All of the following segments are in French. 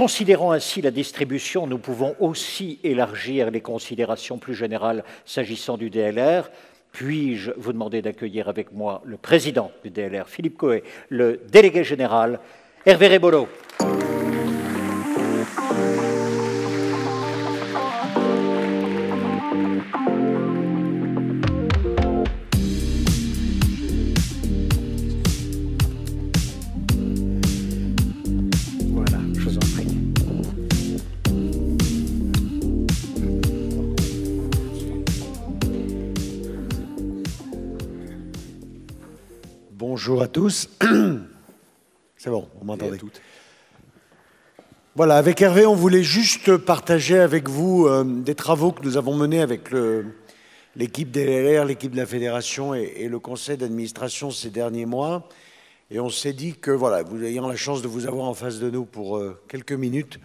Considérant ainsi la distribution, nous pouvons aussi élargir les considérations plus générales s'agissant du DLR. Puis-je vous demander d'accueillir avec moi le président du DLR, Philippe Coe, le délégué général, Hervé Rebolo. Bonjour à tous. C'est bon, on m'entendait. Voilà, avec Hervé, on voulait juste partager avec vous euh, des travaux que nous avons menés avec l'équipe LR, l'équipe de la Fédération et, le conseil d'administration ces derniers mois. Et on s'est dit que, voilà, vous ayant la chance de vous avoir en face de nous pour euh, quelques minutes,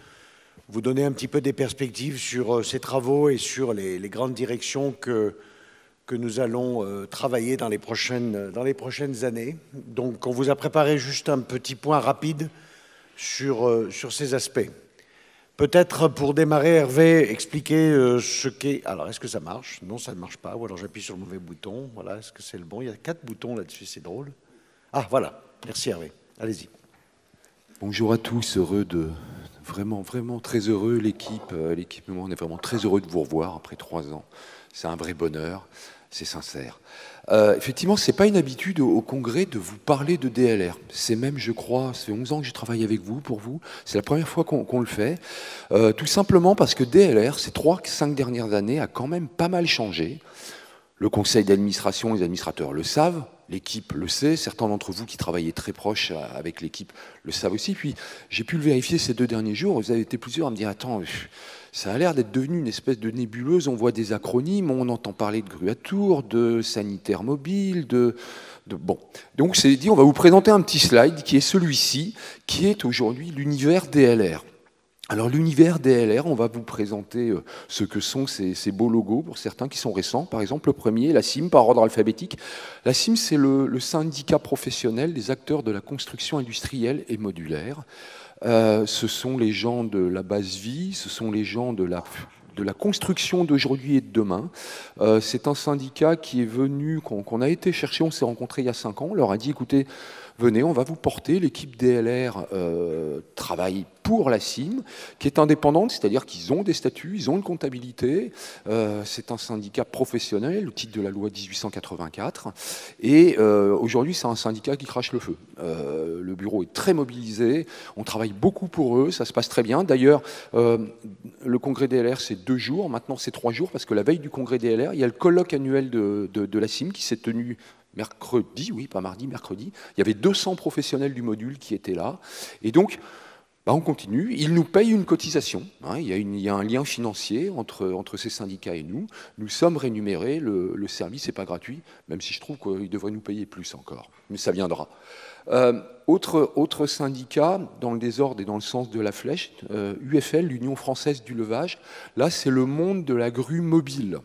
vous donner un petit peu des perspectives sur euh, ces travaux et sur les, les grandes directions que que nous allons euh, travailler dans les, prochaines, euh, dans les prochaines années. Donc on vous a préparé juste un petit point rapide sur, euh, sur ces aspects. Peut-être pour démarrer, Hervé, expliquer ce qu'est... Alors, est-ce que ça marche Non, ça ne marche pas. Ou alors j'appuie sur le mauvais bouton. Voilà, est-ce que c'est le bon Il y a quatre boutons là-dessus, c'est drôle. Ah, voilà. Merci Hervé. Allez-y. Bonjour à tous, heureux de... Vraiment, vraiment très heureux, l'équipe, l'équipe, on est vraiment très heureux de vous revoir après trois ans. C'est un vrai bonheur. C'est sincère. Euh, effectivement, ce n'est pas une habitude au, Congrès de vous parler de DLR. C'est même, je crois, ça fait 11 ans que je travaille avec vous, pour vous. C'est la première fois qu'on le fait. Euh, tout simplement parce que DLR, ces trois, cinq dernières années, a quand même pas mal changé. Le conseil d'administration, les administrateurs le savent, l'équipe le sait, certains d'entre vous qui travaillez très proche euh, avec l'équipe le savent aussi. Puis j'ai pu le vérifier ces deux derniers jours, vous avez été plusieurs à me dire Attends, ça a l'air d'être devenu une espèce de nébuleuse, on voit des acronymes, on entend parler de tour de sanitaire mobile, de. de bon. Donc c'est dit, on va vous présenter un petit slide qui est celui-ci, qui est aujourd'hui l'univers DLR. Alors l'univers DLR, on va vous présenter euh, ce que sont ces, beaux logos pour certains qui sont récents. Par exemple, le premier, la CIM, par ordre alphabétique. La CIM, c'est le, syndicat professionnel des acteurs de la construction industrielle et modulaire. Euh, ce sont les gens de la base vie, ce sont les gens de la de la construction d'aujourd'hui et de demain. Euh, c'est un syndicat qui est venu, qu'on a été chercher, on s'est rencontré il y a cinq ans, on leur a dit, écoutez, venez, on va vous porter. L'équipe DLR euh, travaille pour la CIM, qui est indépendante, c'est-à-dire qu'ils ont des statuts, ils ont une comptabilité. Euh, c'est un syndicat professionnel au titre de la loi 1884. Et euh, aujourd'hui, c'est un syndicat qui crache le feu. le bureau est très mobilisé, on travaille beaucoup pour eux, ça se passe très bien. D'ailleurs, le congrès DLR, c'est deux jours, maintenant c'est trois jours, parce que la veille du congrès DLR, il y a le colloque annuel de, de la CIM qui s'est tenu mercredi, oui, pas mardi, mercredi, il y avait 200 professionnels du module qui étaient là. Et donc, bah, on continue. Ils nous payent une cotisation. Hein. il, y a un lien financier entre, ces syndicats et nous. Nous sommes rémunérés. Le, service n'est pas gratuit, même si je trouve qu'ils devraient nous payer plus encore. Mais ça viendra. Euh, autre, syndicat, dans le désordre et dans le sens de la flèche, UFL, euh, l'Union française du levage. Là, c'est le monde de la grue mobile.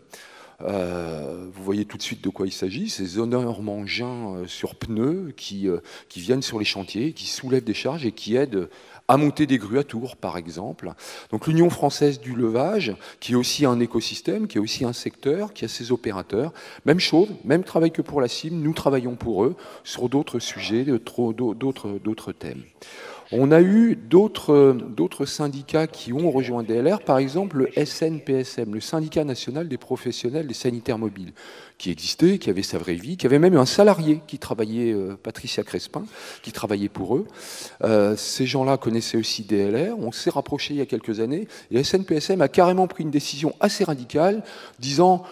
Euh, vous voyez tout de suite de quoi il s'agit, ces honneurs mangins euh, sur pneus qui, euh, qui viennent sur les chantiers, qui soulèvent des charges et qui aident à monter des grues à tours, par exemple. Donc l'Union française du levage, qui est aussi un écosystème, qui est aussi un secteur, qui a ses opérateurs. Même chose, même travail que pour la CIM, nous travaillons pour eux sur d'autres sujets, d'autres thèmes. On a eu d'autres syndicats qui ont rejoint DLR, par exemple le SNPSM, le syndicat national des professionnels des sanitaires mobiles, qui existait, qui avait sa vraie vie, qui avait même un salarié qui travaillait, euh, Patricia Crespin, qui travaillait pour eux. Euh, ces gens-là connaissaient aussi DLR, on s'est rapprochés il y a quelques années, et SNPSM a carrément pris une décision assez radicale, disant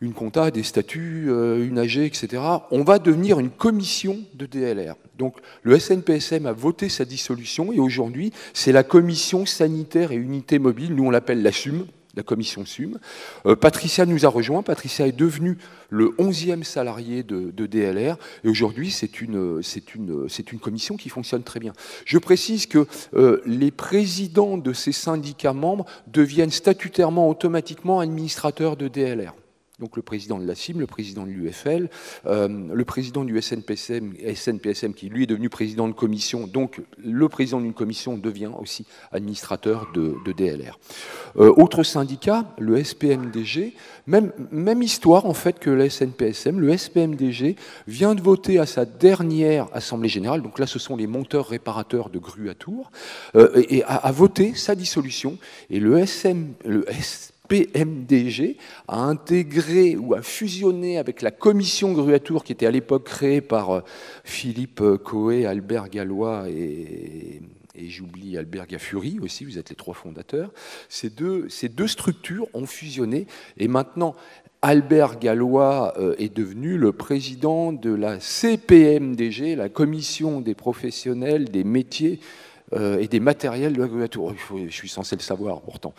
une compta, des statuts, euh, une AG, etc. On va devenir une commission de DLR. Donc le SNPSM a voté sa dissolution et aujourd'hui c'est la commission sanitaire et unité mobile, nous on l'appelle la SUM, la commission SUM. Euh, Patricia nous a rejoint. Patricia est devenue le 11e salarié de, DLR. Et aujourd'hui, c'est une, commission qui fonctionne très bien. Je précise que euh, les présidents de ces syndicats membres deviennent statutairement automatiquement administrateurs de DLR donc le président de la CIM, le président de l'UFL, euh, le président du SNPSM, SNPSM, qui lui est devenu président de commission, donc le président d'une commission devient aussi administrateur de, DLR. Euh, autre syndicat, le SPMDG, même, même histoire en fait que le SNPSM, le SPMDG vient de voter à sa dernière Assemblée générale, donc là ce sont les monteurs réparateurs de grues à Tours, euh, et, a, voté sa dissolution, et le, SM, le SPMDG PMDG a intégré ou a fusionné avec la commission Gruatour qui était à l'époque créée par euh, Philippe euh, Coé, Albert Gallois et, j'oublie Albert Gaffuri aussi, vous êtes les trois fondateurs. Ces deux, ces deux structures ont fusionné et maintenant Albert Gallois euh, est devenu le président de la CPMDG, la commission des professionnels des métiers euh, et des matériels. l'agriculture. je suis censé le savoir pourtant.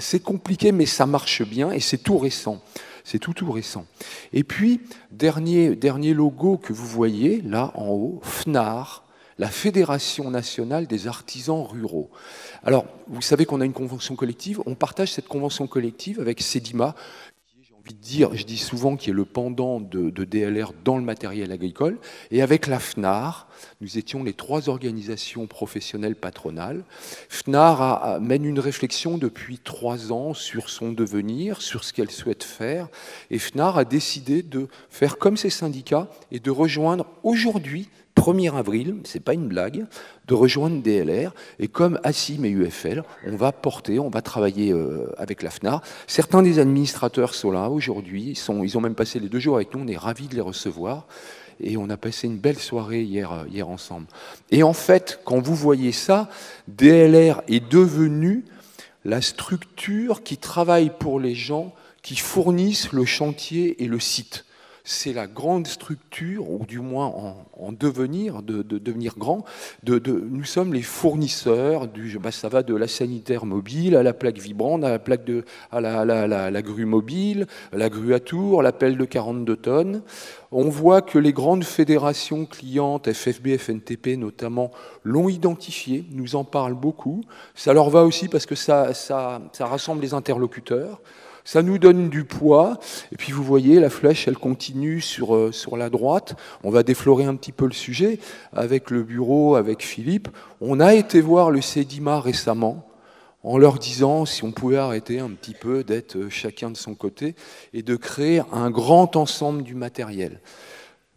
c'est compliqué, mais ça marche bien et c'est tout récent. C'est tout tout récent. Et puis, dernier, dernier logo que vous voyez là en haut, FNAR, la Fédération nationale des artisans ruraux. Alors, vous savez qu'on a une convention collective, on partage cette convention collective avec SEDIMA, dire, je dis souvent qu'il y a le pendant de, DLR dans le matériel agricole. Et avec la FNAR, nous étions les trois organisations professionnelles patronales. FNAR mène une réflexion depuis trois ans sur son devenir, sur ce qu'elle souhaite faire. Et FNAR a décidé de faire comme ses syndicats et de rejoindre aujourd'hui 1er avril, c'est pas une blague, de rejoindre DLR. Et comme ASIM et UFL, on va porter, on va travailler euh, avec la Certains des administrateurs sont là aujourd'hui, ils, ils ont même passé les deux jours avec nous, on est ravis de les recevoir et on a passé une belle soirée hier, euh, hier ensemble. Et en fait, quand vous voyez ça, DLR est devenu la structure qui travaille pour les gens qui fournissent le chantier et le site c'est la grande structure, ou du moins en, devenir, de, devenir grand. nous sommes les fournisseurs, du, bah, ça va de la sanitaire mobile à la plaque vibrante, à la plaque de, à la, grue mobile, la grue à tour, la pelle de 42 tonnes. On voit que les grandes fédérations clientes, FFB, FNTP notamment, l'ont identifié, nous en parlent beaucoup. Ça leur va aussi parce que ça rassemble les interlocuteurs. Ça nous donne du poids. Et puis vous voyez, la flèche, elle continue sur, euh, sur la droite. On va déflorer un petit peu le sujet avec le bureau, avec Philippe. On a été voir le CEDIMA récemment en leur disant si on pouvait arrêter un petit peu d'être euh, chacun de son côté et de créer un grand ensemble du matériel.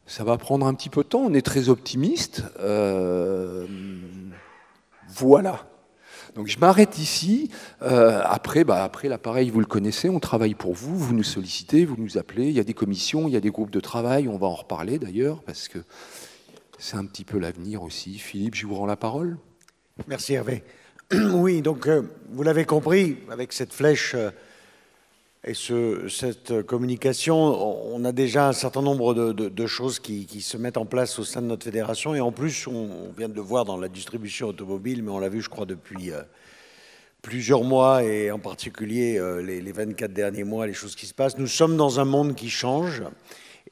Ça va prendre un petit peu de temps, on est très optimiste. Euh, voilà. Donc je m'arrête ici. Euh, après, bah, après l'appareil, vous le connaissez, on travaille pour vous, vous nous sollicitez, vous nous appelez. Il y a des commissions, il y a des groupes de travail, on va en reparler d'ailleurs, parce que c'est un petit peu l'avenir aussi. Philippe, je vous rends la parole. Merci Hervé. Oui, donc euh, vous l'avez compris, avec cette flèche... Euh, et cette communication, on a déjà un certain nombre de, choses qui, se mettent en place au sein de notre fédération. Et en plus, on, vient de le voir dans la distribution automobile, mais on l'a vu, je crois, depuis euh, plusieurs mois, et en particulier euh, les, 24 derniers mois, les choses qui se passent. Nous sommes dans un monde qui change.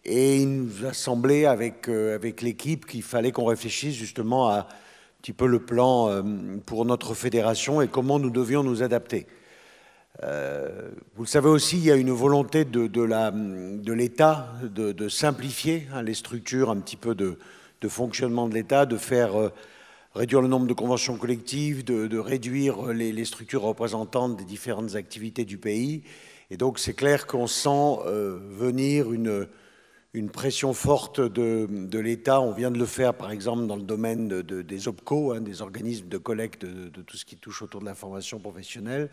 Et il nous a semblé, avec, euh, avec l'équipe, qu'il fallait qu'on réfléchisse justement à un petit peu le plan pour notre fédération et comment nous devions nous adapter. Euh, vous le savez aussi, il y a une volonté de, l'État de, simplifier hein, les structures un petit peu de, fonctionnement de l'État, de faire euh, réduire le nombre de conventions collectives, de, réduire euh, les, structures représentantes des différentes activités du pays. Et donc c'est clair qu'on sent venir une, pression forte de, l'État. On vient de le faire par exemple dans le domaine des OPCO, hein, des organismes de collecte de, tout ce qui touche autour de la formation professionnelle.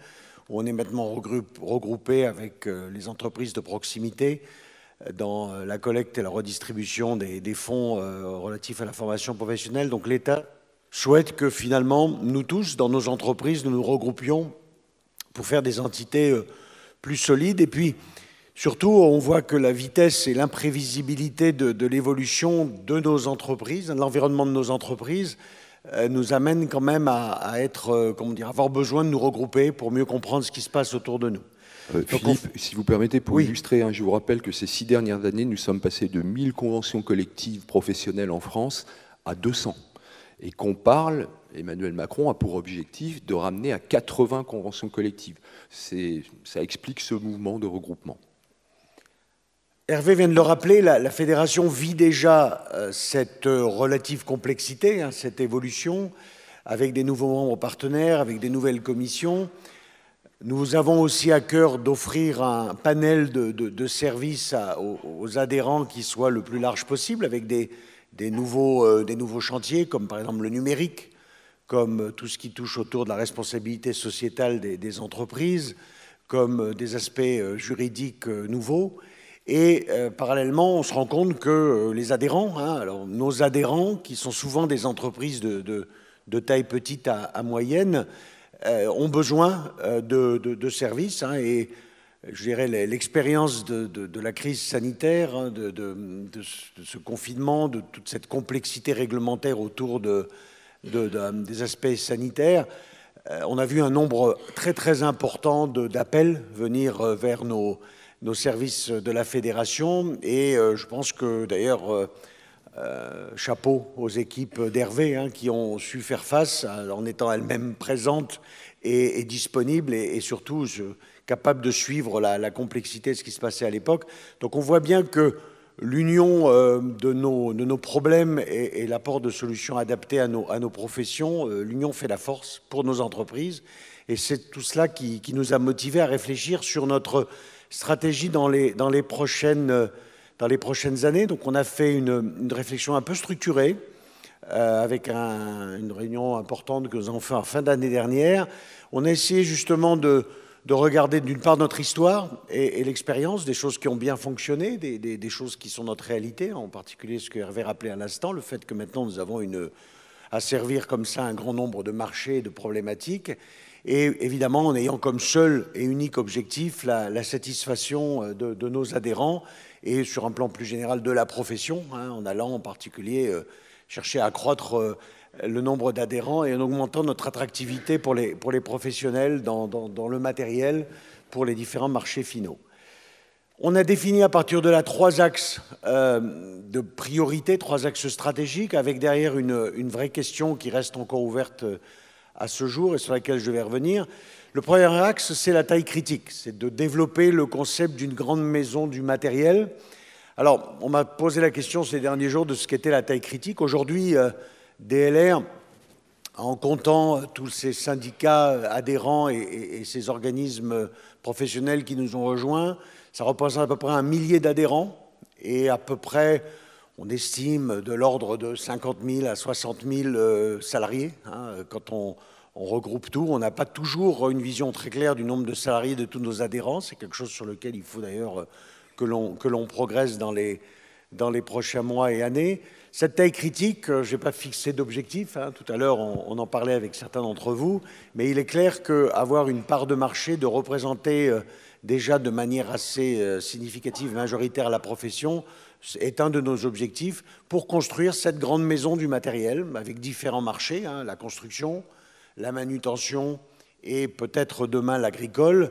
On est maintenant regroupé avec euh, les entreprises de proximité euh, dans euh, la collecte et la redistribution des, fonds relatifs à la formation professionnelle. Donc l'État souhaite que finalement, nous tous, dans nos entreprises, nous nous regroupions pour faire des entités plus solides. Et puis, surtout, on voit que la vitesse et l'imprévisibilité de l'évolution de nos entreprises, de l'environnement de nos entreprises, euh, nous amène quand même à, être, euh, comment dire, avoir besoin de nous regrouper pour mieux comprendre ce qui se passe autour de nous. Euh, Philippe, si vous permettez, pour illustrer, hein, je vous rappelle que ces six dernières années, nous sommes passés de 1000 conventions collectives professionnelles en France à 200. Et qu'on parle, Emmanuel Macron a pour objectif de ramener à 80 conventions collectives. Ça explique ce mouvement de regroupement. Hervé vient de le rappeler, la, fédération vit déjà euh, cette euh, relative complexité, hein, cette évolution, avec des nouveaux membres partenaires, avec des nouvelles commissions. Nous avons aussi à cœur d'offrir un panel de, services aux, adhérents qui soit le plus large possible, avec euh, des, nouveaux, chantiers, comme par exemple le numérique, comme tout ce qui touche autour de la responsabilité sociétale des entreprises, comme des aspects juridiques nouveaux. Et euh, parallèlement, on se rend compte que euh, les adhérents, hein, alors nos adhérents, qui sont souvent des entreprises de, taille petite à, moyenne, euh, ont besoin de, services. Hein, et je dirais l'expérience de, la crise sanitaire, hein, de, ce confinement, de toute cette complexité réglementaire autour des aspects sanitaires, on a vu un nombre très très important d'appels venir vers nos nos services de la fédération. Et euh, je pense que d'ailleurs, euh, euh, chapeau aux équipes d'Hervé hein, qui ont su faire face en étant elles-mêmes présentes et, et disponibles et, surtout capable capables de suivre la, complexité de ce qui se passait à l'époque. Donc on voit bien que l'union de, nos, de, nos, problèmes et, et l'apport de solutions adaptées à nos, à nos professions, l'union fait la force pour nos entreprises. Et c'est tout cela qui, qui nous a motivés à réfléchir sur notre stratégie dans les, dans les, prochaines, euh, dans les prochaines années. Donc on a fait une, une réflexion un peu structurée euh, avec une réunion importante que nous avons faite en fin d'année dernière. On a essayé justement de, de regarder d'une part notre histoire et, l'expérience, des choses qui ont bien fonctionné, des, des, choses qui sont notre réalité, hein, en particulier ce que Hervé rappelait à l'instant, le fait que maintenant nous avons une, à servir comme ça un grand nombre de marchés et de problématiques, et évidemment en ayant comme seul et unique objectif la, satisfaction euh, de, nos adhérents et sur un plan plus général de la profession, hein, en allant en particulier euh, chercher à accroître euh, le nombre d'adhérents et en augmentant notre attractivité pour les, professionnels dans, le matériel pour les différents marchés finaux. On a défini à partir de là trois axes de priorité, trois axes stratégiques, avec derrière une, vraie question qui reste encore ouverte à ce jour et sur laquelle je vais revenir. Le premier axe, c'est la taille critique, c'est de développer le concept d'une grande maison du matériel. Alors, on m'a posé la question ces derniers jours de ce qu'était la taille critique. Aujourd'hui, euh, DLR, en comptant tous ces syndicats adhérents et, et, ces organismes professionnels qui nous ont rejoints, ça représente à peu près un millier d'adhérents et à peu près on estime de l'ordre de 50 000 à 60 000 euh, salariés. Hein, quand on, regroupe tout, on n'a pas toujours une vision très claire du nombre de salariés de tous nos adhérents. C'est quelque chose sur lequel il faut d'ailleurs euh, que l'on progresse dans les, dans les prochains mois et années. Cette taille critique, euh, je n'ai pas fixé d'objectif. Hein. tout à l'heure, on, en parlait avec certains d'entre vous. Mais il est clair qu'avoir une part de marché, de représenter déjà de manière assez euh, significative, majoritaire à la profession, est un de nos objectifs pour construire cette grande maison du matériel avec différents marchés, hein, la construction, la manutention et peut-être demain l'agricole,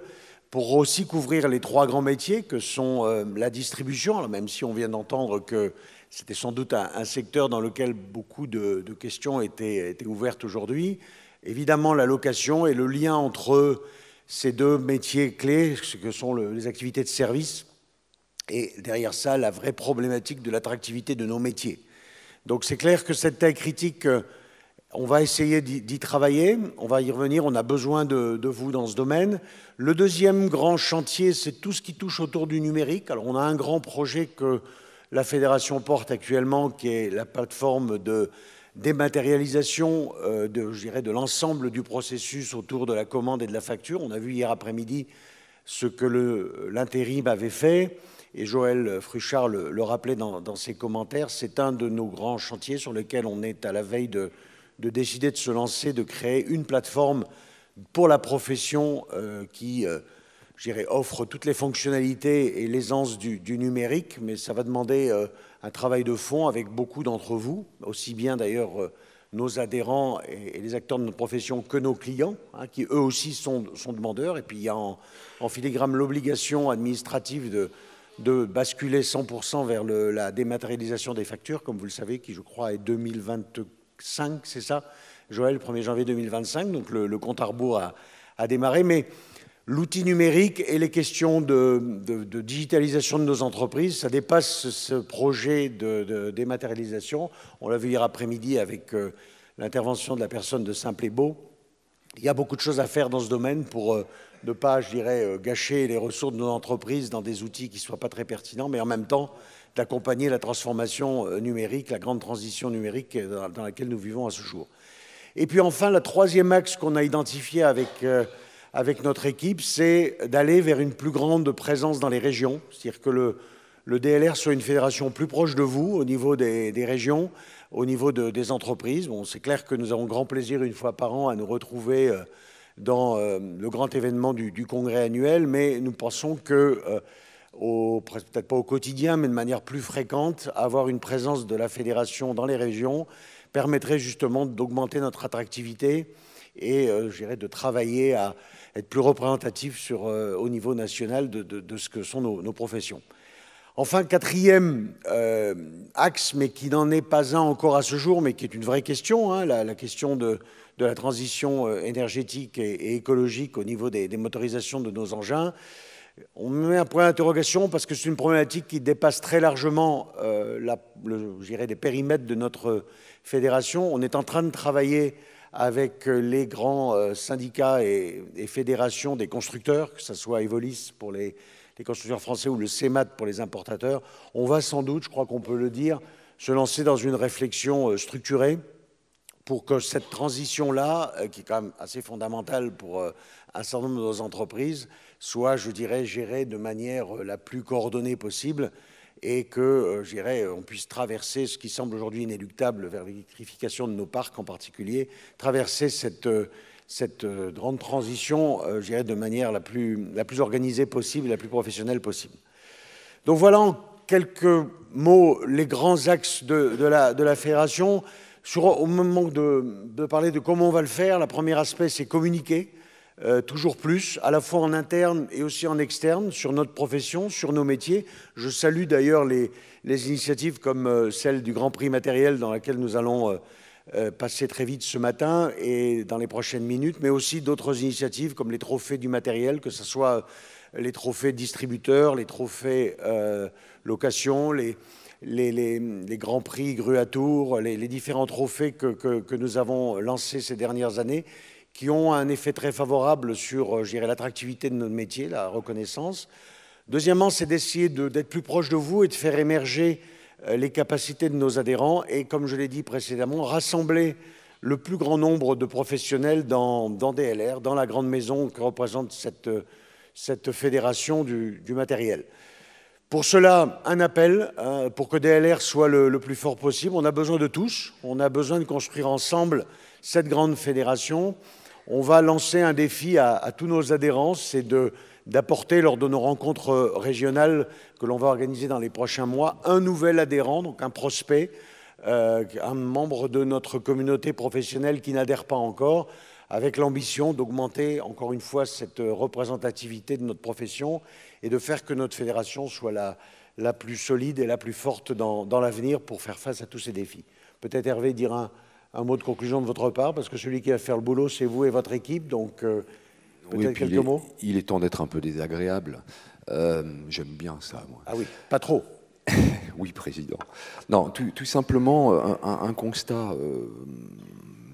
pour aussi couvrir les trois grands métiers que sont euh, la distribution, même si on vient d'entendre que c'était sans doute un, secteur dans lequel beaucoup de, questions étaient, étaient ouvertes aujourd'hui, évidemment la location et le lien entre ces deux métiers clés, ce que sont les activités de service et derrière ça la vraie problématique de l'attractivité de nos métiers. Donc c'est clair que cette taille critique, euh, on va essayer d'y travailler, on va y revenir, on a besoin de, vous dans ce domaine. Le deuxième grand chantier, c'est tout ce qui touche autour du numérique. Alors on a un grand projet que la fédération porte actuellement, qui est la plateforme de dématérialisation euh, de, je de l'ensemble du processus autour de la commande et de la facture. On a vu hier après-midi ce que l'intérim avait fait, et Joël Fruchard le, rappelait dans, ses commentaires, c'est un de nos grands chantiers sur lequel on est à la veille de, de décider de se lancer, de créer une plateforme pour la profession euh, qui... Euh, je dirais, offre toutes les fonctionnalités et l'aisance du, numérique, mais ça va demander euh, un travail de fond avec beaucoup d'entre vous, aussi bien d'ailleurs euh, nos adhérents et, les acteurs de notre profession que nos clients, hein, qui eux aussi sont, demandeurs. Et puis il y a en, filigrane l'obligation administrative de, de basculer 100% vers la dématérialisation des factures, comme vous le savez, qui je crois est 2025, c'est ça, Joël, 1er janvier 2025. Donc le, compte à rebours a, a démarré. Mais l'outil numérique et les questions de, digitalisation de nos entreprises, ça dépasse ce projet de, dématérialisation. On l'a vu hier après-midi avec euh, l'intervention de la personne de Simple-et-Beau. Il y a beaucoup de choses à faire dans ce domaine pour euh, ne pas, je dirais, euh, gâcher les ressources de nos entreprises dans des outils qui ne soient pas très pertinents, mais en même temps d'accompagner la transformation numérique, la grande transition numérique dans laquelle nous vivons à ce jour. Et puis enfin, le troisième axe qu'on a identifié avec avec notre équipe, c'est d'aller vers une plus grande présence dans les régions, c'est-à-dire que le, le, DLR soit une fédération plus proche de vous au niveau des, régions, au niveau des entreprises. Bon, c'est clair que nous avons grand plaisir une fois par an à nous retrouver euh, dans euh, le grand événement du, du congrès annuel, mais nous pensons que, euh, peut-être pas au quotidien, mais de manière plus fréquente, avoir une présence de la fédération dans les régions permettrait justement d'augmenter notre attractivité et, je dirais, de travailler à être plus représentatif sur, euh, au niveau national de, ce que sont nos, professions. Enfin, quatrième euh, axe, mais qui n'en est pas un encore à ce jour, mais qui est une vraie question, hein, la, question de, la transition euh, énergétique et, écologique au niveau des, motorisations de nos engins. On met un point d'interrogation parce que c'est une problématique qui dépasse très largement les la, des périmètres de notre fédération. On est en train de travailler avec euh, les grands euh, syndicats et, fédérations des constructeurs, que ce soit Evolis pour les, les, constructeurs français ou le CEMAT pour les importateurs, on va sans doute, je crois qu'on peut le dire, se lancer dans une réflexion euh, structurée pour que cette transition-là, qui est quand même assez fondamentale pour un certain nombre de nos entreprises, soit, je dirais, gérée de manière la plus coordonnée possible et que, euh, dirais, euh, on puisse traverser ce qui semble aujourd'hui inéluctable vers l'électrification de nos parcs en particulier, traverser cette, euh, grande transition, dirais, de manière la plus, organisée possible, la plus professionnelle possible. Donc voilà en quelques mots les grands axes de, la, de fédération. au moment de, parler de comment on va le faire, le premier aspect, c'est communiquer. Euh, toujours plus, à la fois en interne et aussi en externe, sur notre profession, sur nos métiers. Je salue d'ailleurs les, initiatives comme euh, celle du Grand Prix matériel dans laquelle nous allons euh, passer très vite ce matin et dans les prochaines minutes, mais aussi d'autres initiatives comme les trophées du matériel, que ce soit les trophées distributeurs, les trophées location, les, grands prix Grue à tour, les, différents trophées que, nous avons lancés ces dernières années qui ont un effet très favorable sur euh, l'attractivité de notre métier, la reconnaissance. Deuxièmement, c'est d'essayer d'être plus proche de vous et de faire émerger euh, les capacités de nos adhérents et, comme je l'ai dit précédemment, rassembler le plus grand nombre de professionnels dans, DLR, dans la grande maison que représente cette, euh, cette fédération du, matériel. Pour cela, un appel hein, pour que DLR soit le, le, plus fort possible. On a besoin de tous, on a besoin de construire ensemble cette grande fédération on va lancer un défi à, tous nos adhérents, c'est d'apporter lors de nos rencontres euh, régionales que l'on va organiser dans les prochains mois un nouvel adhérent, donc un prospect, euh, un membre de notre communauté professionnelle qui n'adhère pas encore, avec l'ambition d'augmenter encore une fois cette euh, représentativité de notre profession et de faire que notre fédération soit la, plus solide et la plus forte dans, dans l'avenir pour faire face à tous ces défis. Peut-être Hervé dire un, un mot de conclusion de votre part, parce que celui qui va faire le boulot, c'est vous et votre équipe, donc euh, peut-être quelques il est, mots. Il est temps d'être un peu désagréable. Euh, j'aime bien ça, moi. Ah oui, pas trop. oui, président. Non, tout, simplement euh, un, constat.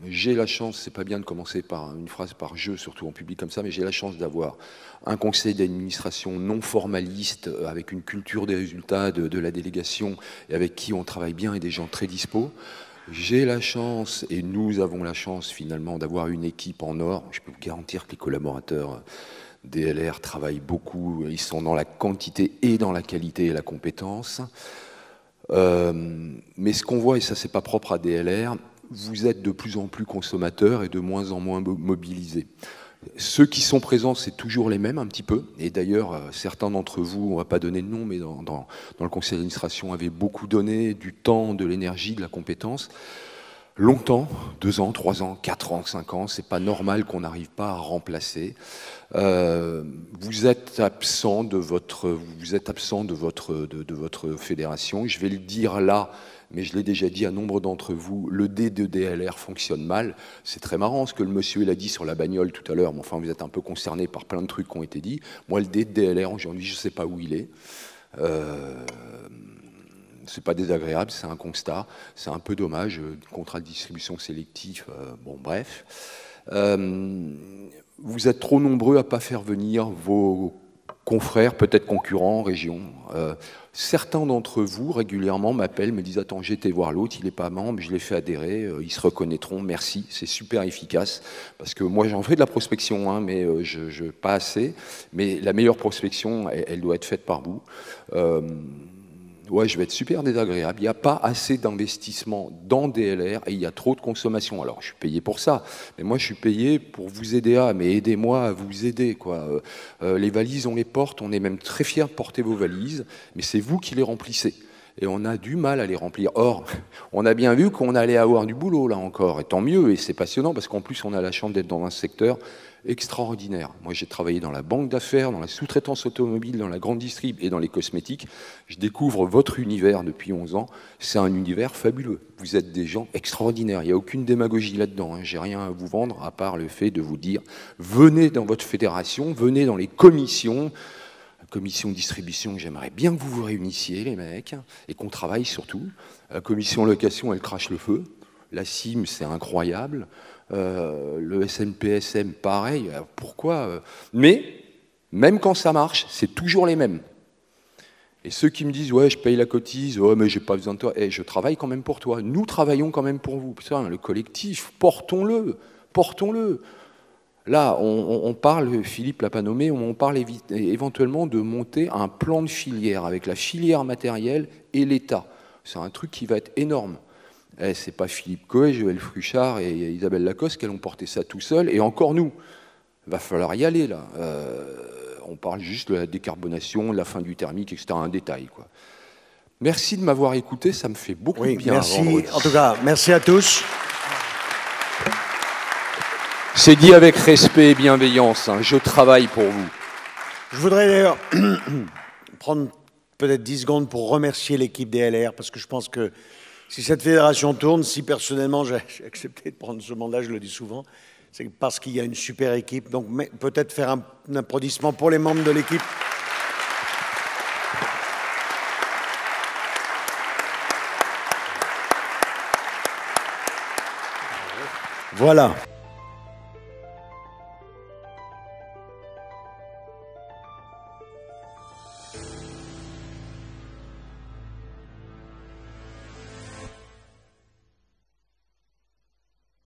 j'ai la chance, c'est pas bien de commencer par une phrase par jeu, surtout en public comme ça, mais j'ai la chance d'avoir un conseil d'administration non formaliste, avec une culture des résultats de, la délégation, et avec qui on travaille bien et des gens très dispos. J'ai la chance, et nous avons la chance finalement d'avoir une équipe en or. Je peux vous garantir que les collaborateurs DLR travaillent beaucoup, ils sont dans la quantité et dans la qualité et la compétence. Euh, mais ce qu'on voit, et ça c'est pas propre à DLR, vous êtes de plus en plus consommateurs et de moins en moins mobilisés. Ceux qui sont présents, c'est toujours les mêmes, un petit peu. Et d'ailleurs, euh, certains d'entre vous, on ne va pas donner de nom, mais dans, le conseil d'administration, avez beaucoup donné du temps, de l'énergie, de la compétence. Longtemps, deux ans, trois ans, quatre ans, cinq ans, c'est pas normal qu'on n'arrive pas à remplacer. Euh, vous êtes absent de votre, vous êtes absent de votre, de votre fédération. Je vais le dire là, mais je l'ai déjà dit à nombre d'entre vous, le D2DLR fonctionne mal. C'est très marrant ce que le monsieur a dit sur la bagnole tout à l'heure, mais enfin vous êtes un peu concerné par plein de trucs qui ont été dit. Moi, le D2DLR aujourd'hui, je ne sais pas où il est. Ce euh, c'est pas désagréable, c'est un constat, c'est un peu dommage, euh, contrat de distribution sélectif, euh, bon bref. vous êtes trop nombreux à ne pas faire venir vos confrères, peut-être concurrents région. Euh, certains d'entre vous régulièrement m'appellent, me disent Attends, j'ai été voir l'autre, il n'est pas membre, je l'ai fait adhérer, euh, ils se reconnaîtront, merci, c'est super efficace. Parce que moi, j'en fais de la prospection, hein, mais euh, je, pas assez. Mais la meilleure prospection, elle, elle doit être faite par vous ouais, je vais être super désagréable. Il n'y a pas assez d'investissement dans DLR et il y a trop de consommation. Alors, je suis payé pour ça, mais moi, je suis payé pour vous aider à, ah, mais aidez-moi à vous aider. Quoi. Euh, euh, les valises, on les porte, on est même très fiers de porter vos valises, mais c'est vous qui les remplissez et on a du mal à les remplir. Or, on a bien vu qu'on allait avoir du boulot là encore, et tant mieux, et c'est passionnant parce qu'en plus on a la chance d'être dans un secteur extraordinaire. Moi j'ai travaillé dans la banque d'affaires, dans la sous-traitance automobile, dans la grande distrib et dans les cosmétiques. Je découvre votre univers depuis 11 ans, c'est un univers fabuleux. Vous êtes des gens extraordinaires, il n'y a aucune démagogie là-dedans, hein. j'ai rien à vous vendre à part le fait de vous dire venez dans votre fédération, venez dans les commissions, commission distribution, j'aimerais bien que vous vous réunissiez, les mecs, et qu'on travaille surtout. La commission location, elle crache le feu. La CIM, c'est incroyable. Euh, le SNPSM, pareil. pourquoi euh, Mais, même quand ça marche, c'est toujours les mêmes. Et ceux qui me disent, ouais, je paye la cotise, ouais, mais j'ai pas besoin de toi, eh, je travaille quand même pour toi. Nous travaillons quand même pour vous. le collectif, portons-le, portons-le. Là, on, parle, Philippe l'a pas nommé, on parle éventuellement de monter un plan de filière avec la filière matérielle et l'État. C'est un truc qui va être énorme. Ce eh, c'est pas Philippe Coe, Joël Fruchard et Isabelle Lacoste qui ont porté ça tout seuls, et encore nous. Va falloir y aller là. Euh, on parle juste de la décarbonation, de la fin du thermique, etc. Un détail quoi. Merci de m'avoir écouté, ça me fait beaucoup de bien. En tout cas, merci à tous. C'est dit avec respect et bienveillance. Hein. Je travaille pour vous. Je voudrais d'ailleurs prendre peut-être 10 secondes pour remercier l'équipe des LR parce que je pense que si cette fédération tourne, si personnellement j'ai accepté de prendre ce mandat, je le dis souvent, c'est parce qu'il y a une super équipe. Donc peut-être faire un, un applaudissement pour les membres de l'équipe. Voilà.